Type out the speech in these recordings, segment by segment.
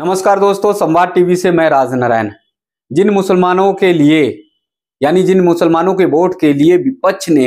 नमस्कार दोस्तों संवाद टीवी से मैं राज नारायण जिन मुसलमानों के लिए यानी जिन मुसलमानों के वोट के लिए विपक्ष ने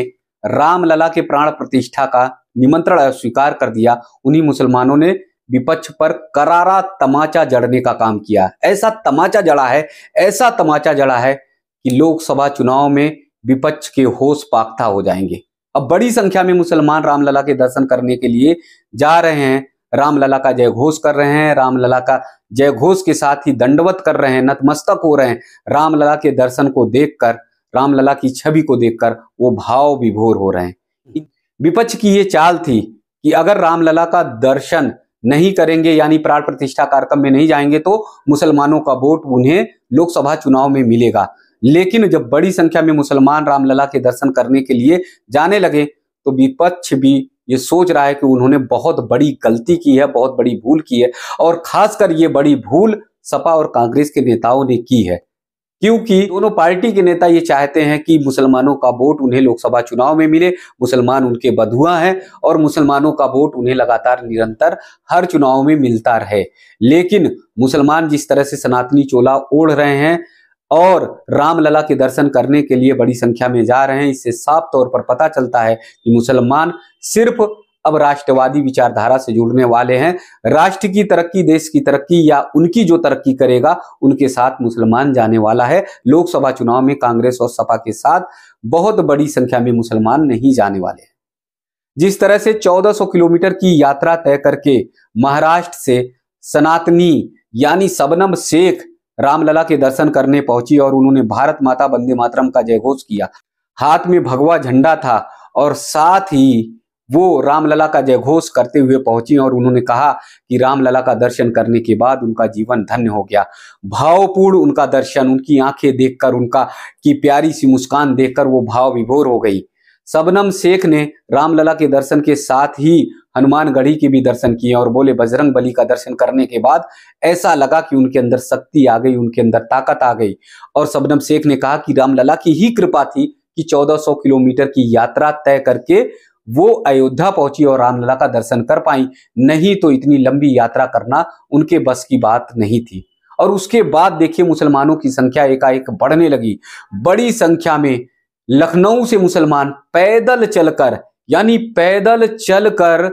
रामलला के प्राण प्रतिष्ठा का निमंत्रण स्वीकार कर दिया उन्हीं मुसलमानों ने विपक्ष पर करारा तमाचा जड़ने का काम किया ऐसा तमाचा जड़ा है ऐसा तमाचा जड़ा है कि लोकसभा चुनाव में विपक्ष के होश पाख्ता हो जाएंगे अब बड़ी संख्या में मुसलमान रामलला के दर्शन करने के लिए जा रहे हैं रामलला का जय घोष कर रहे हैं रामलला का जय घोष के साथ ही दंडवत कर रहे हैं नतमस्तक हो रहे हैं रामलला के दर्शन को देखकर रामलला की छवि को देखकर वो भाव विभोर हो रहे हैं विपक्ष की ये चाल थी कि अगर रामलला का दर्शन नहीं करेंगे यानी प्राण प्रतिष्ठा कार्यक्रम में नहीं जाएंगे तो मुसलमानों का वोट उन्हें लोकसभा चुनाव में मिलेगा लेकिन जब बड़ी संख्या में मुसलमान रामलला के दर्शन करने के लिए जाने लगे तो विपक्ष भी ये सोच रहा है कि उन्होंने बहुत बड़ी गलती की है बहुत बड़ी भूल की है और खासकर ये बड़ी भूल सपा और कांग्रेस के नेताओं ने की है क्योंकि दोनों पार्टी के नेता ये चाहते हैं कि मुसलमानों का वोट उन्हें लोकसभा चुनाव में मिले मुसलमान उनके बधुआ हैं और मुसलमानों का वोट उन्हें लगातार निरंतर हर चुनाव में मिलता रहे लेकिन मुसलमान जिस तरह से सनातनी चोला ओढ़ रहे हैं और रामलला के दर्शन करने के लिए बड़ी संख्या में जा रहे हैं इससे साफ तौर पर पता चलता है कि मुसलमान सिर्फ अब राष्ट्रवादी विचारधारा से जुड़ने वाले हैं राष्ट्र की तरक्की देश की तरक्की या उनकी जो तरक्की करेगा उनके साथ मुसलमान जाने वाला है लोकसभा चुनाव में कांग्रेस और सपा के साथ बहुत बड़ी संख्या में मुसलमान नहीं जाने वाले जिस तरह से 1400 किलोमीटर की यात्रा तय करके महाराष्ट्र से सनातनी यानी सबनम शेख रामलला के दर्शन करने पहुंची और उन्होंने भारत माता बंदे मातरम का जयघोष किया हाथ में भगवा झंडा था और साथ ही वो रामलला का जयघोष करते हुए पहुंची और उन्होंने कहा कि रामलला का दर्शन करने के बाद उनका जीवन धन्य हो गया भावपूर्ण उनका दर्शन उनकी आंखें देखकर उनका की प्यारी सी मुस्कान देखकर वो भाव विभोर हो गई सबनम शेख ने रामलला के दर्शन के साथ ही हनुमानगढ़ी के भी दर्शन किए और बोले बजरंग बली का दर्शन करने के बाद ऐसा लगा कि उनके अंदर शक्ति आ गई उनके अंदर ताकत आ गई और सबनम शेख ने कहा कि रामलला की ही कृपा थी कि 1400 किलोमीटर की यात्रा तय करके वो अयोध्या पहुंची और रामलला का दर्शन कर पाई नहीं तो इतनी लंबी यात्रा करना उनके बस की बात नहीं थी और उसके बाद देखिए मुसलमानों की संख्या एकाएक बढ़ने लगी बड़ी संख्या में लखनऊ से मुसलमान पैदल चलकर यानी पैदल चलकर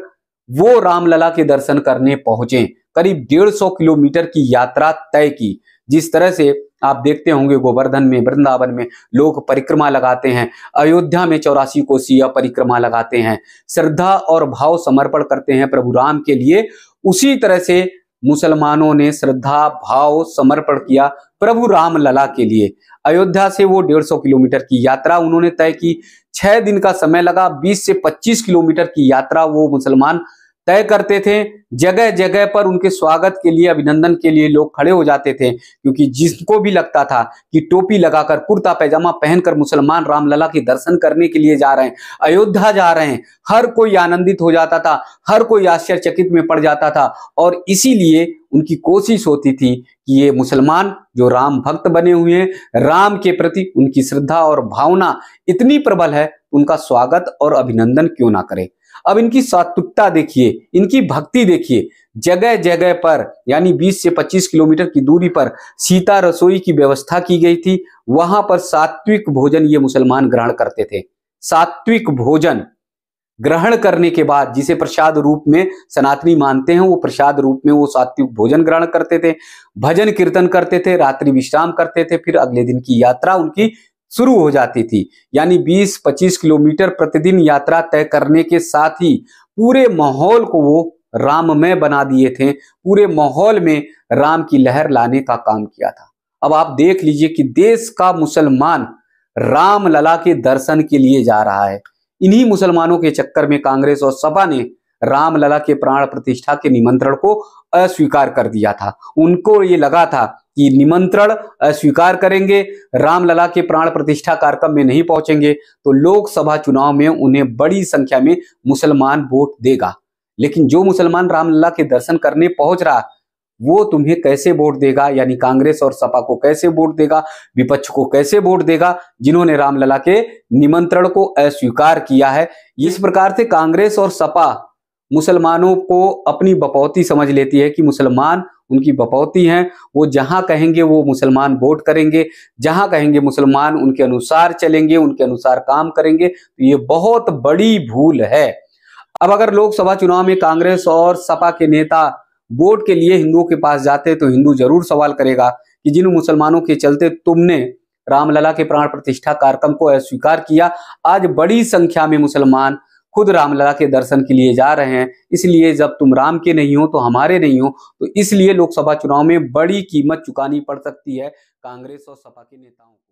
वो रामलला के दर्शन करने पहुंचे करीब डेढ़ सौ किलोमीटर की यात्रा तय की जिस तरह से आप देखते होंगे गोवर्धन में वृंदावन में लोग परिक्रमा लगाते हैं अयोध्या में चौरासी कोसिया परिक्रमा लगाते हैं श्रद्धा और भाव समर्पण करते हैं प्रभु राम के लिए उसी तरह से मुसलमानों ने श्रद्धा भाव समर्पण किया प्रभु राम लला के लिए अयोध्या से वो 150 किलोमीटर की यात्रा उन्होंने तय की छह दिन का समय लगा 20 से 25 किलोमीटर की यात्रा वो मुसलमान तय करते थे जगह जगह पर उनके स्वागत के लिए अभिनंदन के लिए लोग खड़े हो जाते थे क्योंकि जिसको भी लगता था कि टोपी लगाकर कुर्ता पैजामा पहनकर मुसलमान रामलला के दर्शन करने के लिए जा रहे हैं अयोध्या जा रहे हैं हर कोई आनंदित हो जाता था हर कोई आश्चर्यचकित में पड़ जाता था और इसीलिए उनकी कोशिश होती थी कि ये मुसलमान जो राम भक्त बने हुए हैं राम के प्रति उनकी श्रद्धा और भावना इतनी प्रबल है उनका स्वागत और अभिनंदन क्यों ना करें अब इनकी सात्विकता देखिए इनकी भक्ति देखिए जगह जगह पर यानी 20 से 25 किलोमीटर की दूरी पर सीता रसोई की व्यवस्था की गई थी वहां पर सात्विक भोजन ये मुसलमान ग्रहण करते थे सात्विक भोजन ग्रहण करने के बाद जिसे प्रसाद रूप में सनातनी मानते हैं वो प्रसाद रूप में वो सात्विक भोजन ग्रहण करते थे भजन कीर्तन करते थे रात्रि विश्राम करते थे फिर अगले दिन की यात्रा उनकी शुरू हो जाती थी यानी 20-25 किलोमीटर प्रतिदिन यात्रा तय करने के साथ ही पूरे माहौल को वो राममय बना दिए थे पूरे माहौल में राम की लहर लाने का काम किया था अब आप देख लीजिए कि देश का मुसलमान राम लला के दर्शन के लिए जा रहा है इन्हीं मुसलमानों के चक्कर में कांग्रेस और सपा ने रामलला के प्राण प्रतिष्ठा के निमंत्रण को अस्वीकार कर दिया था उनको ये लगा था कि निमंत्रण स्वीकार करेंगे रामलला के प्राण प्रतिष्ठा कार्यक्रम में नहीं पहुंचेंगे तो लोकसभा चुनाव में उन्हें बड़ी संख्या में मुसलमान वोट देगा लेकिन जो मुसलमान रामलला के दर्शन करने पहुंच रहा वो तुम्हें कैसे वोट देगा यानी कांग्रेस और सपा को कैसे वोट देगा विपक्ष को कैसे वोट देगा जिन्होंने रामलला के निमंत्रण को अस्वीकार किया है इस प्रकार से कांग्रेस और सपा मुसलमानों को अपनी बपौती समझ लेती है कि मुसलमान उनकी बपौती हैं वो जहां कहेंगे वो मुसलमान वोट करेंगे जहां कहेंगे मुसलमान उनके अनुसार चलेंगे उनके अनुसार काम करेंगे तो ये बहुत बड़ी भूल है अब अगर लोकसभा चुनाव में कांग्रेस और सपा के नेता वोट के लिए हिंदुओं के पास जाते तो हिंदू जरूर सवाल करेगा कि जिन मुसलमानों के चलते तुमने रामलला के प्राण प्रतिष्ठा कार्यक्रम को अस्वीकार किया आज बड़ी संख्या में मुसलमान खुद रामलला के दर्शन के लिए जा रहे हैं इसलिए जब तुम राम के नहीं हो तो हमारे नहीं हो तो इसलिए लोकसभा चुनाव में बड़ी कीमत चुकानी पड़ सकती है कांग्रेस और सपा के नेताओं